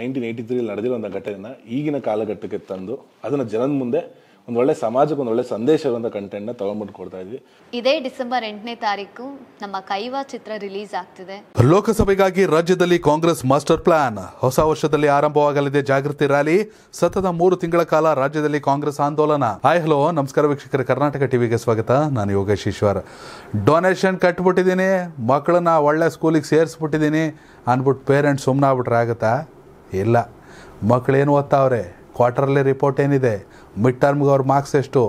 nineteen eighty ತ್ರೀಲಿ ನಡೆದಿರೋ ಒಂದು ಘಟನೆನ ಈಗಿನ ಕಾಲಘಟ್ಟಕ್ಕೆ ತಂದು ಅದನ್ನು ಜನದ ಮುಂದೆ ಒಂದು ಒಳ್ಳೆ ಸಮಾಜಕ್ಕೆ ಒಂದು ಒಳ್ಳೆ ಸಂದೇಶ ಇರುವಂಥ ಕಂಟೆಂಟ್ನ ತಗೊಂಡ್ಬಿಟ್ಟು ಕೊಡ್ತಾ ಇದ್ವಿ ಇದೇ ಡಿಸೆಂಬರ್ ಎಂಟನೇ ತಾರೀಕು ನಮ್ಮ ಕೈವಾ ಚಿತ್ರ ರಿಲೀಸ್ ಆಗ್ತಿದೆ ಲೋಕಸಭೆಗಾಗಿ ರಾಜ್ಯದಲ್ಲಿ ಕಾಂಗ್ರೆಸ್ ಮಾಸ್ಟರ್ ಪ್ಲಾನ್ ಹೊಸ ವರ್ಷದಲ್ಲಿ ಆರಂಭವಾಗಲಿದೆ ಜಾಗೃತಿ ರ್ಯಾಲಿ ಸತತ ಮೂರು ತಿಂಗಳ ಕಾಲ ರಾಜ್ಯದಲ್ಲಿ ಕಾಂಗ್ರೆಸ್ ಆಂದೋಲನ ಹಾಯ್ ಹಲೋ ನಮಸ್ಕಾರ ವೀಕ್ಷಕರ ಕರ್ನಾಟಕ ಟಿವಿಗೆ ಸ್ವಾಗತ ನಾನು ಯೋಗೇಶ್ ಈಶ್ವರ್ ಡೊನೇಷನ್ ಕಟ್ಬಿಟ್ಟಿದ್ದೀನಿ ಮಕ್ಕಳನ್ನ ಒಳ್ಳೆ ಸ್ಕೂಲಿಗೆ ಸೇರಿಸ್ಬಿಟ್ಟಿದ್ದೀನಿ ಅನ್ಬಿಟ್ಟು ಪೇರೆಂಟ್ಸ್ ಸುಮ್ಮನೆ ಆಗ್ಬಿಟ್ರೆ ಆಗುತ್ತಾ ಇಲ್ಲ ಮಕ್ಕಳೇನು ಓದ್ತಾವ್ರೆ ಕ್ವಾರ್ಟರ್ಲಿ ರಿಪೋರ್ಟ್ ಏನಿದೆ ಮಿಡ್ ಟರ್ಮ್ಗೆ ಅವ್ರ ಮಾರ್ಕ್ಸ್ ಎಷ್ಟು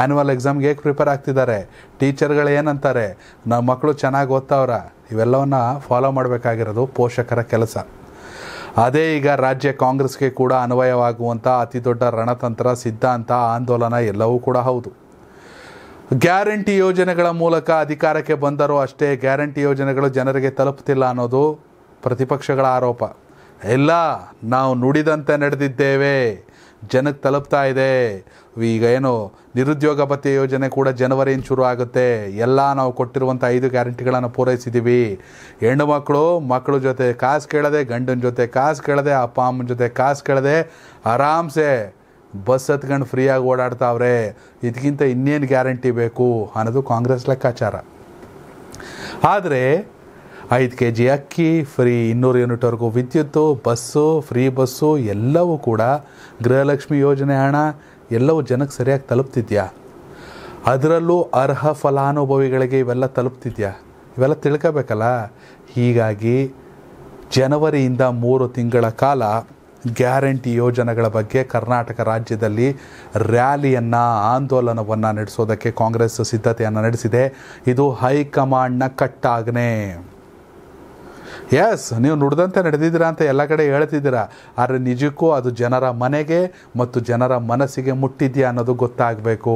ಆ್ಯನ್ಯುವಲ್ ಎಕ್ಸಾಮ್ಗೆ ಹೇಗೆ ಪ್ರಿಪೇರ್ ಆಗ್ತಿದ್ದಾರೆ ಟೀಚರ್ಗಳು ಏನಂತಾರೆ ನಮ್ಮ ಮಕ್ಕಳು ಚೆನ್ನಾಗಿ ಓದ್ತಾವ್ರ ಇವೆಲ್ಲವನ್ನು ಫಾಲೋ ಮಾಡಬೇಕಾಗಿರೋದು ಪೋಷಕರ ಕೆಲಸ ಅದೇ ಈಗ ರಾಜ್ಯ ಕಾಂಗ್ರೆಸ್ಗೆ ಕೂಡ ಅನ್ವಯವಾಗುವಂಥ ಅತಿ ದೊಡ್ಡ ರಣತಂತ್ರ ಸಿದ್ಧಾಂತ ಆಂದೋಲನ ಎಲ್ಲವೂ ಕೂಡ ಹೌದು ಗ್ಯಾರಂಟಿ ಯೋಜನೆಗಳ ಮೂಲಕ ಅಧಿಕಾರಕ್ಕೆ ಬಂದರೂ ಅಷ್ಟೇ ಗ್ಯಾರಂಟಿ ಯೋಜನೆಗಳು ಜನರಿಗೆ ತಲುಪುತ್ತಿಲ್ಲ ಅನ್ನೋದು ಪ್ರತಿಪಕ್ಷಗಳ ಆರೋಪ ಎಲ್ಲ ನಾವು ನುಡಿದಂತೆ ನಡೆದಿದ್ದೇವೆ ಜನಕ್ಕೆ ತಲುಪ್ತಾ ಇದೆ ಈಗ ಏನು ನಿರುದ್ಯೋಗ ಭತ್ಯೆ ಯೋಜನೆ ಕೂಡ ಜನವರಿಯಿಂದ ಶುರು ಆಗುತ್ತೆ ಎಲ್ಲ ನಾವು ಕೊಟ್ಟಿರುವಂಥ ಐದು ಗ್ಯಾರಂಟಿಗಳನ್ನು ಪೂರೈಸಿದ್ದೀವಿ ಹೆಣ್ಣು ಮಕ್ಕಳು ಮಕ್ಕಳ ಜೊತೆ ಕಾಸು ಕೇಳದೆ ಗಂಡನ ಜೊತೆ ಕಾಸು ಕೇಳದೆ ಅಪ್ಪ ಅಮ್ಮನ ಜೊತೆ ಕಾಸು ಕೇಳದೆ ಆರಾಮ್ಸೆ ಬಸ್ ಹತ್ಕೊಂಡು ಫ್ರೀಯಾಗಿ ಓಡಾಡ್ತಾವ್ರೆ ಇದಕ್ಕಿಂತ ಇನ್ನೇನು ಗ್ಯಾರಂಟಿ ಬೇಕು ಅನ್ನೋದು ಕಾಂಗ್ರೆಸ್ ಲೆಕ್ಕಾಚಾರ ಆದರೆ ಐದು ಕೆ ಜಿ ಅಕ್ಕಿ ಫ್ರೀ ಇನ್ನೂರು ಯೂನಿಟ್ವರೆಗೂ ವಿದ್ಯುತ್ತು ಬಸ್ಸು ಫ್ರೀ ಬಸ್ಸು ಎಲ್ಲವೂ ಕೂಡ ಗೃಹಲಕ್ಷ್ಮಿ ಯೋಜನೆ ಹಣ ಎಲ್ಲವೂ ಜನಕ್ಕೆ ಸರಿಯಾಗಿ ತಲುಪ್ತಿದ್ಯಾ ಅದರಲ್ಲೂ ಅರ್ಹ ಫಲಾನುಭವಿಗಳಿಗೆ ಇವೆಲ್ಲ ತಲುಪ್ತಿದ್ಯಾ ಇವೆಲ್ಲ ತಿಳ್ಕೋಬೇಕಲ್ಲ ಹೀಗಾಗಿ ಜನವರಿಯಿಂದ ಮೂರು ತಿಂಗಳ ಕಾಲ ಗ್ಯಾರಂಟಿ ಯೋಜನೆಗಳ ಬಗ್ಗೆ ಕರ್ನಾಟಕ ರಾಜ್ಯದಲ್ಲಿ ರ್ಯಾಲಿಯನ್ನು ಆಂದೋಲನವನ್ನು ನಡೆಸೋದಕ್ಕೆ ಕಾಂಗ್ರೆಸ್ ಸಿದ್ಧತೆಯನ್ನು ನಡೆಸಿದೆ ಇದು ಹೈಕಮಾಂಡ್ನ ಕಟ್ಟಾಗ್ನೇ ಎಸ್ ನೀವು ನುಡ್ದಂತೆ ನಡೆದಿದ್ದೀರಾ ಅಂತ ಎಲ್ಲ ಕಡೆ ಹೇಳ್ತಿದ್ದೀರಾ ಆದರೆ ನಿಜಕ್ಕೂ ಅದು ಜನರ ಮನೆಗೆ ಮತ್ತು ಜನರ ಮನಸ್ಸಿಗೆ ಮುಟ್ಟಿದ್ಯಾ ಅನ್ನೋದು ಗೊತ್ತಾಗಬೇಕು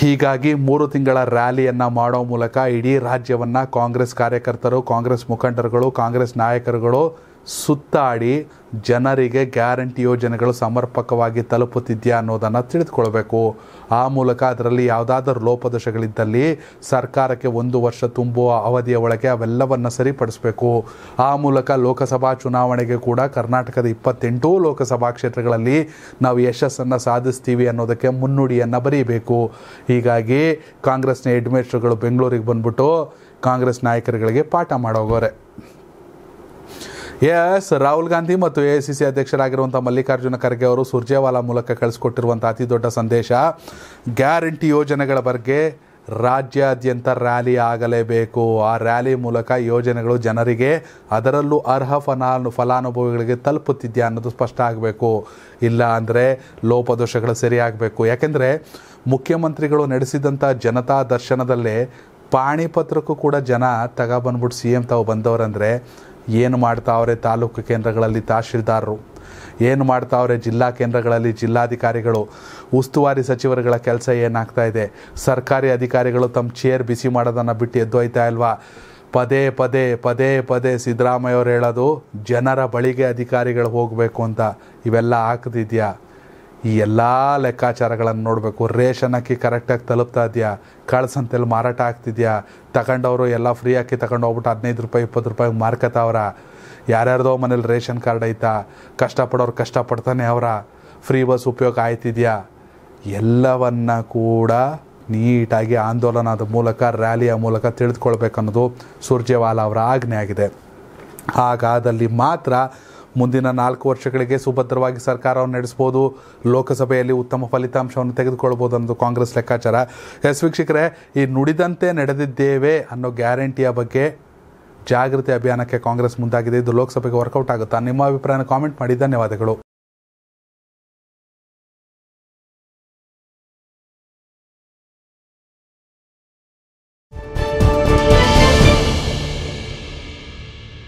ಹೀಗಾಗಿ ಮೂರು ತಿಂಗಳ ರ್ಯಾಲಿಯನ್ನು ಮಾಡೋ ಮೂಲಕ ಇಡೀ ರಾಜ್ಯವನ್ನು ಕಾಂಗ್ರೆಸ್ ಕಾರ್ಯಕರ್ತರು ಕಾಂಗ್ರೆಸ್ ಮುಖಂಡರುಗಳು ಕಾಂಗ್ರೆಸ್ ನಾಯಕರುಗಳು ಸುತ್ತಾಡಿ ಜನರಿಗೆ ಗ್ಯಾರಂಟಿ ಯೋಜನೆಗಳು ಸಮರ್ಪಕವಾಗಿ ತಲುಪುತ್ತಿದೆಯಾ ಅನ್ನೋದನ್ನು ತಿಳಿದುಕೊಳ್ಬೇಕು ಆ ಮೂಲಕ ಅದರಲ್ಲಿ ಯಾವುದಾದ್ರೂ ಲೋಪದೋಷಗಳಿದ್ದಲ್ಲಿ ಸರ್ಕಾರಕ್ಕೆ ಒಂದು ವರ್ಷ ತುಂಬುವ ಅವಧಿಯ ಒಳಗೆ ಅವೆಲ್ಲವನ್ನು ಸರಿಪಡಿಸಬೇಕು ಆ ಮೂಲಕ ಲೋಕಸಭಾ ಚುನಾವಣೆಗೆ ಕೂಡ ಕರ್ನಾಟಕದ ಇಪ್ಪತ್ತೆಂಟು ಲೋಕಸಭಾ ಕ್ಷೇತ್ರಗಳಲ್ಲಿ ನಾವು ಯಶಸ್ಸನ್ನು ಸಾಧಿಸ್ತೀವಿ ಅನ್ನೋದಕ್ಕೆ ಮುನ್ನುಡಿಯನ್ನು ಬರೀಬೇಕು ಹೀಗಾಗಿ ಕಾಂಗ್ರೆಸ್ನ ಹೆಡ್ಮಿನಿಸ್ಟ್ರ್ಗಳು ಬೆಂಗಳೂರಿಗೆ ಬಂದ್ಬಿಟ್ಟು ಕಾಂಗ್ರೆಸ್ ನಾಯಕರುಗಳಿಗೆ ಪಾಠ ಮಾಡೋಗೋರೆ ಎಸ್ ರಾಹುಲ್ ಗಾಂಧಿ ಮತ್ತು ಎ ಸಿ ಸಿ ಅಧ್ಯಕ್ಷರಾಗಿರುವಂಥ ಮಲ್ಲಿಕಾರ್ಜುನ ಖರ್ಗೆ ಅವರು ಸುರ್ಜೇವಾಲಾ ಮೂಲಕ ಕಳಿಸ್ಕೊಟ್ಟಿರುವಂಥ ಅತಿ ದೊಡ್ಡ ಸಂದೇಶ ಗ್ಯಾರಂಟಿ ಯೋಜನೆಗಳ ಬಗ್ಗೆ ರಾಜ್ಯಾದ್ಯಂತ ರ್ಯಾಲಿ ಆಗಲೇಬೇಕು ಆ ರ್ಯಾಲಿ ಮೂಲಕ ಯೋಜನೆಗಳು ಜನರಿಗೆ ಅದರಲ್ಲೂ ಅರ್ಹ ಫಲಾನು ಫಲಾನುಭವಿಗಳಿಗೆ ತಲುಪುತ್ತಿದೆಯಾ ಅನ್ನೋದು ಸ್ಪಷ್ಟ ಆಗಬೇಕು ಇಲ್ಲ ಅಂದರೆ ಲೋಪದೋಷಗಳು ಸರಿಯಾಗಬೇಕು ಯಾಕೆಂದರೆ ಮುಖ್ಯಮಂತ್ರಿಗಳು ನಡೆಸಿದಂಥ ಜನತಾ ದರ್ಶನದಲ್ಲೇ ಪಾಣಿಪತ್ರಕ್ಕೂ ಕೂಡ ಜನ ತಗೊಬಂದ್ಬಿಟ್ಟು ಸಿ ಎಂ ತಾವು ಬಂದವರಂದರೆ ಏನು ಮಾಡ್ತಾವ್ರೆ ತಾಲೂಕು ಕೇಂದ್ರಗಳಲ್ಲಿ ತಹಶೀಲ್ದಾರರು ಏನು ಮಾಡ್ತಾವ್ರೆ ಜಿಲ್ಲಾ ಕೇಂದ್ರಗಳಲ್ಲಿ ಜಿಲ್ಲಾಧಿಕಾರಿಗಳು ಉಸ್ತುವಾರಿ ಸಚಿವರುಗಳ ಕೆಲಸ ಏನಾಗ್ತಾ ಇದೆ ಸರ್ಕಾರಿ ಅಧಿಕಾರಿಗಳು ತಮ್ಮ ಚೇರ್ ಬಿಸಿ ಮಾಡೋದನ್ನು ಬಿಟ್ಟು ಎದ್ದೋಯ್ತಾ ಇಲ್ವಾ ಪದೇ ಪದೇ ಪದೇ ಪದೇ ಸಿದ್ದರಾಮಯ್ಯವ್ರು ಹೇಳೋದು ಜನರ ಬಳಿಗೆ ಅಧಿಕಾರಿಗಳು ಹೋಗಬೇಕು ಅಂತ ಇವೆಲ್ಲ ಹಾಕ್ತಿದ್ಯಾ ಈ ಎಲ್ಲ ಲೆಕ್ಕಾಚಾರಗಳನ್ನು ನೋಡಬೇಕು ರೇಷನ್ ಅಕ್ಕಿ ಕರೆಕ್ಟಾಗಿ ತಲುಪ್ತಾ ಇದೆಯಾ ಕಳ್ಸಂತೆಲ್ಲಿ ಮಾರಾಟ ಆಗ್ತಿದೆಯಾ ತಗೊಂಡವರು ಎಲ್ಲ ಫ್ರೀ ಹಾಕಿ ತಗೊಂಡು ಹೋಗ್ಬಿಟ್ಟು ಹದಿನೈದು ರೂಪಾಯಿ ಇಪ್ಪತ್ತು ರೂಪಾಯಿಗೆ ಮಾರ್ಕತಾವ್ರ ಯಾರ್ಯಾರ್ದೋ ಮನೇಲಿ ರೇಷನ್ ಕಾರ್ಡ್ ಐತಾ ಕಷ್ಟಪಡೋರು ಕಷ್ಟಪಡ್ತಾನೆ ಅವರ ಫ್ರೀ ಬಸ್ ಉಪಯೋಗ ಆಯ್ತಿದೆಯಾ ಎಲ್ಲವನ್ನ ಕೂಡ ನೀಟಾಗಿ ಆಂದೋಲನದ ಮೂಲಕ ರ್ಯಾಲಿಯ ಮೂಲಕ ತಿಳಿದುಕೊಳ್ಬೇಕನ್ನೋದು ಸುರ್ಜೇವಾಲಾ ಅವರ ಆಜ್ಞೆ ಆಗಿದೆ ಹಾಗಾದಲ್ಲಿ ಮಾತ್ರ ಮುಂದಿನ ನಾಲ್ಕು ವರ್ಷಗಳಿಗೆ ಸುಭದ್ರವಾಗಿ ಸರ್ಕಾರವನ್ನು ನಡೆಸ್ಬೋದು ಲೋಕಸಭೆಯಲ್ಲಿ ಉತ್ತಮ ಫಲಿತಾಂಶವನ್ನು ತೆಗೆದುಕೊಳ್ಬೋದು ಅನ್ನೋದು ಕಾಂಗ್ರೆಸ್ ಲೆಕ್ಕಾಚಾರ ಎಸ್ ವೀಕ್ಷಕರೇ ಈ ನುಡಿದಂತೆ ನಡೆದಿದ್ದೇವೆ ಅನ್ನೋ ಗ್ಯಾರಂಟಿಯ ಬಗ್ಗೆ ಜಾಗೃತಿ ಅಭಿಯಾನಕ್ಕೆ ಕಾಂಗ್ರೆಸ್ ಮುಂದಾಗಿದೆ ಇದು ಲೋಕಸಭೆಗೆ ವರ್ಕೌಟ್ ಆಗುತ್ತಾ ನಿಮ್ಮ ಅಭಿಪ್ರಾಯನ ಕಾಮೆಂಟ್ ಮಾಡಿ ಧನ್ಯವಾದಗಳು